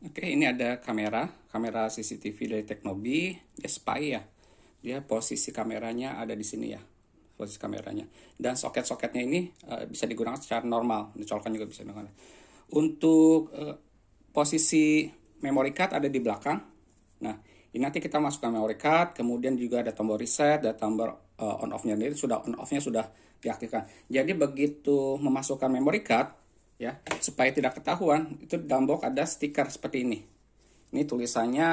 Oke, ini ada kamera, kamera CCTV dari Teknobi, ya spy ya. Dia posisi kameranya ada di sini ya, posisi kameranya. Dan soket-soketnya ini uh, bisa digunakan secara normal, dicolokkan juga bisa digunakan. Untuk uh, posisi memory card ada di belakang. Nah, ini nanti kita masukkan memory card, kemudian juga ada tombol reset, ada tombol uh, eh, on off-nya. Ini sudah on off-nya sudah diaktifkan. Jadi begitu memasukkan memory card, ya supaya tidak ketahuan itu dalam box ada stiker seperti ini ini tulisannya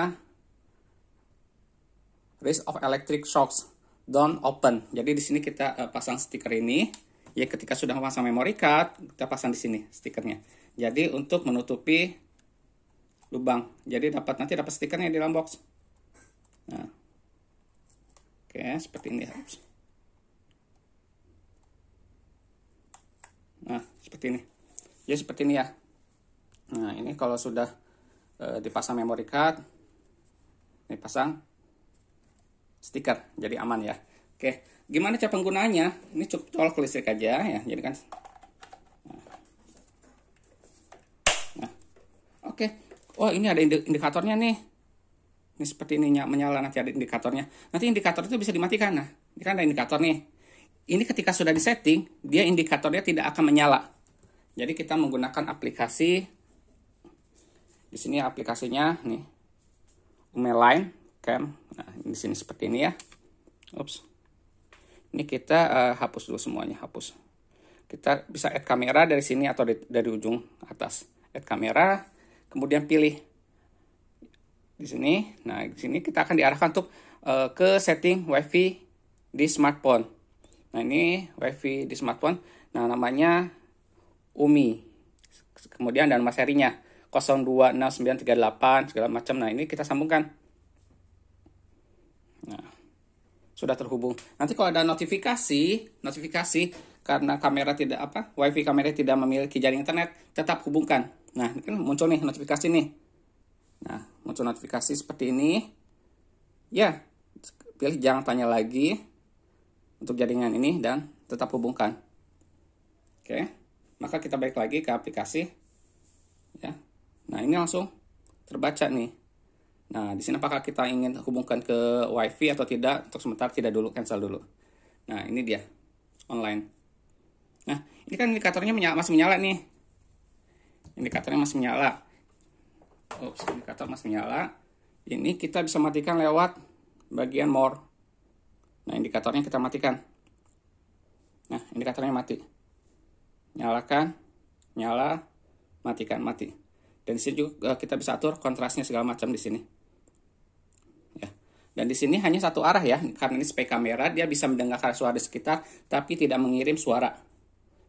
risk of electric shocks don't open jadi di sini kita uh, pasang stiker ini ya ketika sudah memasang memory card kita pasang di sini stikernya jadi untuk menutupi lubang jadi dapat nanti dapat stikernya di dalam box nah oke seperti ini nah seperti ini ya seperti ini ya nah ini kalau sudah e, dipasang memory card ini pasang stiker jadi aman ya oke gimana cara penggunaannya ini cukup colok ke listrik aja ya jadi kan nah, nah oke oh ini ada indikatornya nih ini seperti ini menyala nanti ada indikatornya nanti indikator itu bisa dimatikan nah ini kan ada indikator nih ini ketika sudah disetting dia indikatornya tidak akan menyala jadi kita menggunakan aplikasi di sini aplikasinya nih Umeline Cam. Nah, di sini seperti ini ya. Ups. Ini kita uh, hapus dulu semuanya, hapus. Kita bisa add kamera dari sini atau di, dari ujung atas. Add kamera, kemudian pilih di sini. Nah, di sini kita akan diarahkan untuk uh, ke setting WiFi di smartphone. Nah, ini WiFi di smartphone. Nah, namanya Umi. Kemudian dan mas serinya 026938 segala macam. Nah, ini kita sambungkan. Nah, sudah terhubung. Nanti kalau ada notifikasi, notifikasi karena kamera tidak apa, wifi kamera tidak memiliki jaring internet, tetap hubungkan. Nah, ini kan muncul nih notifikasi nih. Nah, muncul notifikasi seperti ini. Ya, pilih jangan tanya lagi untuk jaringan ini dan tetap hubungkan. Oke. Okay maka kita balik lagi ke aplikasi ya nah ini langsung terbaca nih nah di sini apakah kita ingin hubungkan ke wifi atau tidak untuk sementara tidak dulu cancel dulu nah ini dia online nah ini kan indikatornya menyala, masih menyala nih indikatornya masih menyala Oops, indikator masih menyala ini kita bisa matikan lewat bagian more nah indikatornya kita matikan nah indikatornya mati nyalakan, nyala, matikan, mati. Dan di sini juga kita bisa atur kontrasnya segala macam di sini. Ya. Dan di sini hanya satu arah ya, karena ini spek kamera, dia bisa mendengarkan suara di sekitar, tapi tidak mengirim suara.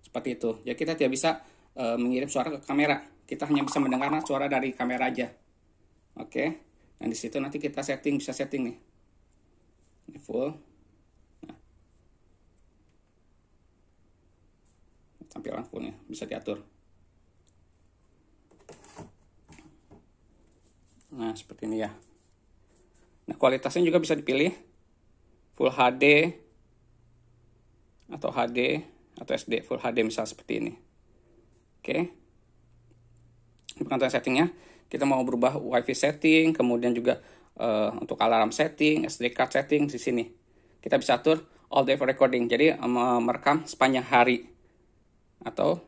Seperti itu. Ya kita tidak bisa e, mengirim suara ke kamera. Kita hanya bisa mendengarkan suara dari kamera aja. Oke. Dan di situ nanti kita setting, bisa setting nih. Ini full. tampilan fullnya bisa diatur nah seperti ini ya nah kualitasnya juga bisa dipilih full HD atau HD atau SD full HD misal seperti ini oke ini settingnya kita mau berubah wifi setting kemudian juga uh, untuk alarm setting SD card setting di sini kita bisa atur all day for recording jadi eh, merekam sepanjang hari atau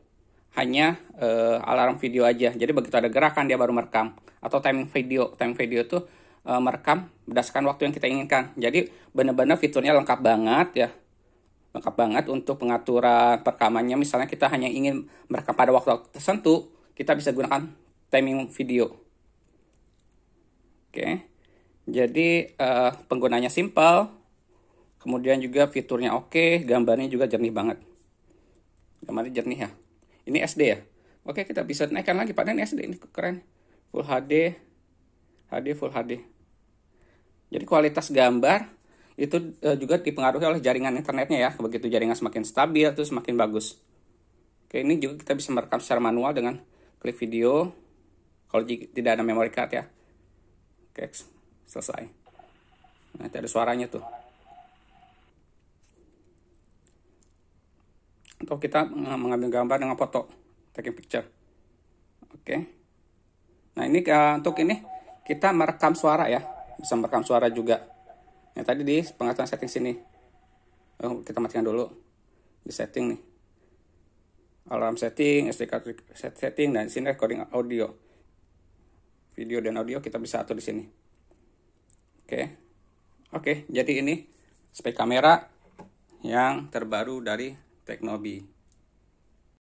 hanya uh, alarm video aja. Jadi begitu ada gerakan dia baru merekam atau timing video. Timing video itu uh, eh, merekam berdasarkan waktu yang kita inginkan. Jadi benar-benar fiturnya lengkap banget ya. Lengkap banget untuk pengaturan perekamannya. Misalnya kita hanya ingin merekam pada waktu tertentu, kita bisa gunakan timing video. Oke. Jadi uh, penggunanya simple, kemudian juga fiturnya oke, okay, gambarnya juga jernih banget otomatis jernih ya ini SD ya oke kita bisa naikkan lagi padahal ini SD ini keren full HD HD full HD jadi kualitas gambar itu eh, juga dipengaruhi oleh jaringan internetnya ya begitu jaringan semakin stabil itu semakin bagus oke ini juga kita bisa merekam secara manual dengan klik video kalau tidak ada memory card ya oke selesai nah ada suaranya tuh untuk kita mengambil gambar dengan foto taking picture oke okay. nah ini uh, untuk ini kita merekam suara ya bisa merekam suara juga ya tadi di pengaturan setting sini oh, kita matikan dulu di setting nih alarm setting SD card setting dan sini recording audio video dan audio kita bisa atur di sini oke okay. oke okay, jadi ini spek kamera yang terbaru dari Teknobi.